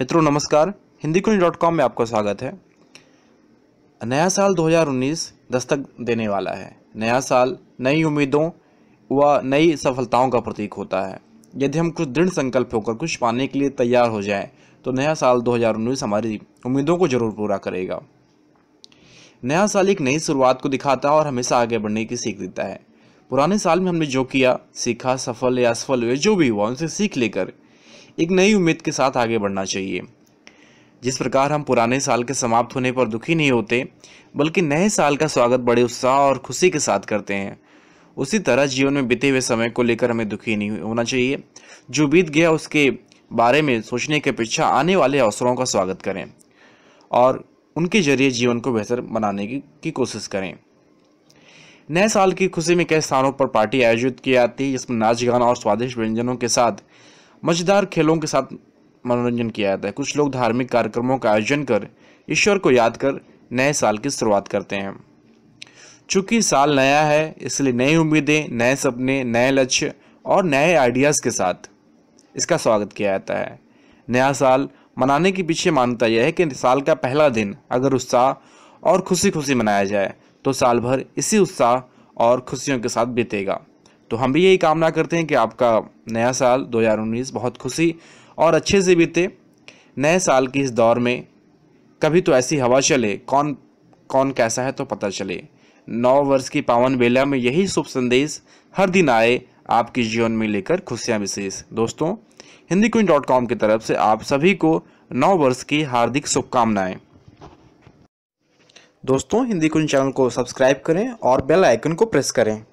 मित्रों नमस्कार हिंदी कुंज dot com में आपका स्वागत है नया साल 2019 दस्तक देने वाला है नया साल नई उम्मीदों व नई सफलताओं का प्रतीक होता है यदि हम कुछ दृढ़ संकल्प होकर कुछ पाने के लिए तैयार हो जाए तो नया साल 2019 हमारी उम्मीदों को जरूर पूरा करेगा नया साल एक नई शुरुआत को दिखाता है और हमेशा आगे बढ़ने की सीख देता है पुराने साल में हमने जो किया सीखा सफल या असफल हुए जो भी हुआ उनसे सीख लेकर एक नई उम्मीद के साथ आगे बढ़ना चाहिए जिस प्रकार हम पुराने साल के समाप्त होने पर दुखी नहीं होते बल्कि नए साल का स्वागत बड़े उत्साह और खुशी के साथ करते हैं उसी तरह जीवन में बीते हुए समय को लेकर हमें दुखी नहीं होना चाहिए जो बीत गया उसके बारे में सोचने के पीछा आने वाले अवसरों का स्वागत करें और उनके जरिए जीवन को बेहतर बनाने की, की कोशिश करें नए साल की खुशी में कई स्थानों पर पार्टी आयोजित की जाती है जिसमें नाच गाना और स्वादिष्ट व्यंजनों के साथ मज़ेदार खेलों के साथ मनोरंजन किया जाता है कुछ लोग धार्मिक कार्यक्रमों का आयोजन कर ईश्वर को याद कर नए साल की शुरुआत करते हैं चूंकि साल नया है इसलिए नई उम्मीदें नए सपने नए लक्ष्य और नए आइडियाज़ के साथ इसका स्वागत किया जाता है नया साल मनाने के पीछे मानता यह है कि साल का पहला दिन अगर उत्साह और खुशी खुशी मनाया जाए तो साल भर इसी उत्साह और खुशियों के साथ बीतेगा तो हम भी यही कामना करते हैं कि आपका नया साल 2019 बहुत खुशी और अच्छे से बीते नए साल के इस दौर में कभी तो ऐसी हवा चले कौन कौन कैसा है तो पता चले नौ वर्ष की पावन बेला में यही शुभ संदेश हर दिन आए आपके जीवन में लेकर खुशियाँ विशेष दोस्तों हिंदी क्वीन डॉट कॉम की तरफ से आप सभी को नौ वर्ष की हार्दिक शुभकामनाएं दोस्तों हिंदी क्वीन चैनल को सब्सक्राइब करें और बेल आइकन को प्रेस करें